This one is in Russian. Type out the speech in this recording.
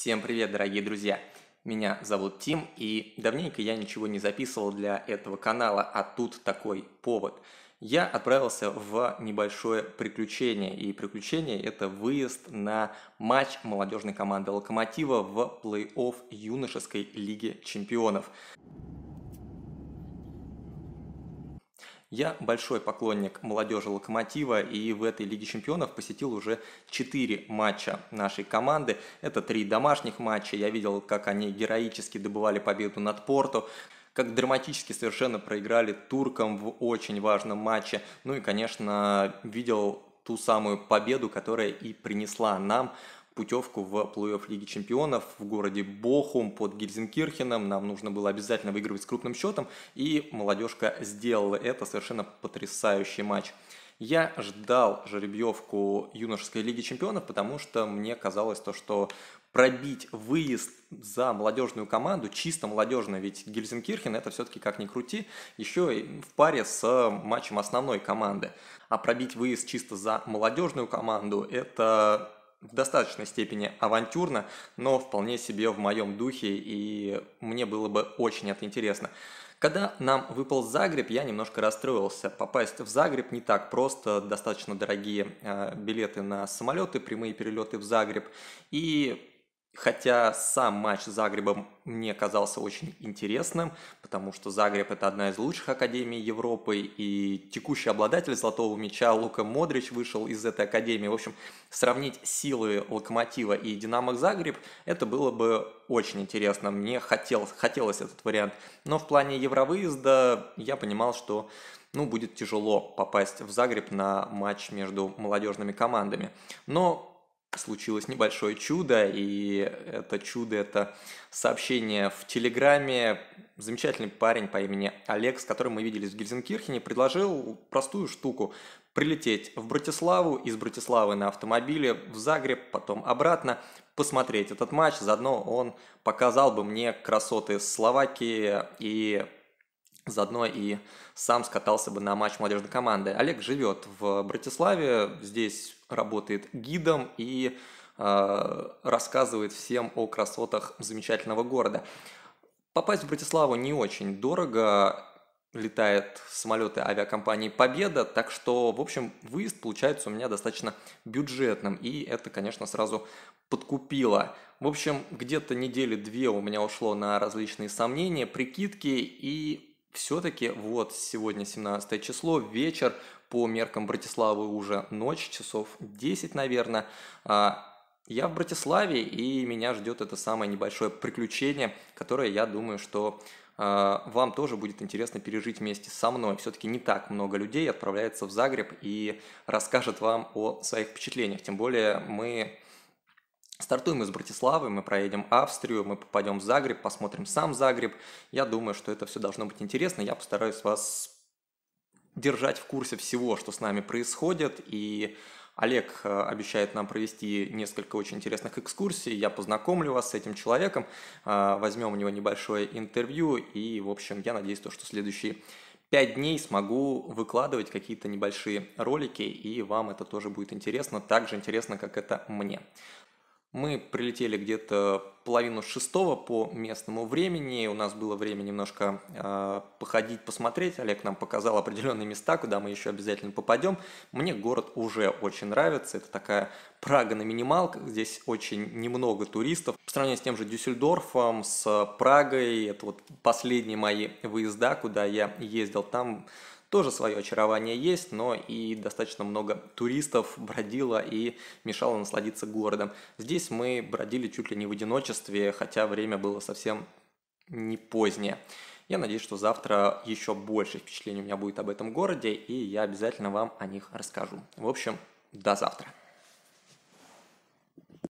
Всем привет, дорогие друзья! Меня зовут Тим, и давненько я ничего не записывал для этого канала, а тут такой повод. Я отправился в небольшое приключение, и приключение – это выезд на матч молодежной команды «Локомотива» в плей-офф юношеской лиги чемпионов. Я большой поклонник молодежи «Локомотива» и в этой Лиге чемпионов посетил уже 4 матча нашей команды. Это три домашних матча. Я видел, как они героически добывали победу над «Порту», как драматически совершенно проиграли туркам в очень важном матче. Ну и, конечно, видел ту самую победу, которая и принесла нам путевку в плей-офф Лиги Чемпионов в городе Бохум под Гельзенкирхеном. Нам нужно было обязательно выигрывать с крупным счетом, и молодежка сделала это, совершенно потрясающий матч. Я ждал жеребьевку юношеской Лиги Чемпионов, потому что мне казалось то, что пробить выезд за молодежную команду, чисто молодежную, ведь Гельзенкирхен это все-таки как ни крути, еще и в паре с э, матчем основной команды. А пробить выезд чисто за молодежную команду это в достаточной степени авантюрно, но вполне себе в моем духе, и мне было бы очень это интересно. Когда нам выпал Загреб, я немножко расстроился. Попасть в Загреб не так просто, достаточно дорогие э, билеты на самолеты, прямые перелеты в Загреб, и Хотя сам матч с Загребом мне казался очень интересным, потому что Загреб – это одна из лучших академий Европы, и текущий обладатель золотого мяча Лука Модрич вышел из этой академии. В общем, сравнить силы Локомотива и Динамо Загреб – это было бы очень интересно. Мне хотел, хотелось этот вариант. Но в плане евровыезда я понимал, что ну, будет тяжело попасть в Загреб на матч между молодежными командами. Но случилось небольшое чудо, и это чудо – это сообщение в Телеграме. Замечательный парень по имени Олег, с которым мы виделись в Гельзенкирхене, предложил простую штуку – прилететь в Братиславу, из Братиславы на автомобиле в Загреб, потом обратно, посмотреть этот матч. Заодно он показал бы мне красоты Словакии и заодно и сам скатался бы на матч молодежной команды. Олег живет в Братиславе, здесь работает гидом и э, рассказывает всем о красотах замечательного города. Попасть в Братиславу не очень дорого, летает самолеты авиакомпании «Победа», так что, в общем, выезд получается у меня достаточно бюджетным, и это, конечно, сразу подкупило. В общем, где-то недели две у меня ушло на различные сомнения, прикидки, и все-таки вот сегодня 17 число, вечер, по меркам Братиславы уже ночь, часов 10, наверное. А, я в Братиславе, и меня ждет это самое небольшое приключение, которое, я думаю, что а, вам тоже будет интересно пережить вместе со мной. Все-таки не так много людей отправляется в Загреб и расскажет вам о своих впечатлениях. Тем более мы Стартуем из Братиславы, мы проедем Австрию, мы попадем в Загреб, посмотрим сам Загреб. Я думаю, что это все должно быть интересно. Я постараюсь вас держать в курсе всего, что с нами происходит. И Олег э, обещает нам провести несколько очень интересных экскурсий. Я познакомлю вас с этим человеком, э, возьмем у него небольшое интервью. И, в общем, я надеюсь, то, что следующие пять дней смогу выкладывать какие-то небольшие ролики, и вам это тоже будет интересно, так же интересно, как это мне. Мы прилетели где-то половину шестого по местному времени. У нас было время немножко э, походить, посмотреть. Олег нам показал определенные места, куда мы еще обязательно попадем. Мне город уже очень нравится. Это такая Прага на минималках. Здесь очень немного туристов. По сравнению с тем же Дюссельдорфом, с Прагой, это вот последние мои выезда, куда я ездил там тоже свое очарование есть, но и достаточно много туристов бродило и мешало насладиться городом. Здесь мы бродили чуть ли не в одиночестве, хотя время было совсем не позднее. Я надеюсь, что завтра еще больше впечатлений у меня будет об этом городе, и я обязательно вам о них расскажу. В общем, до завтра.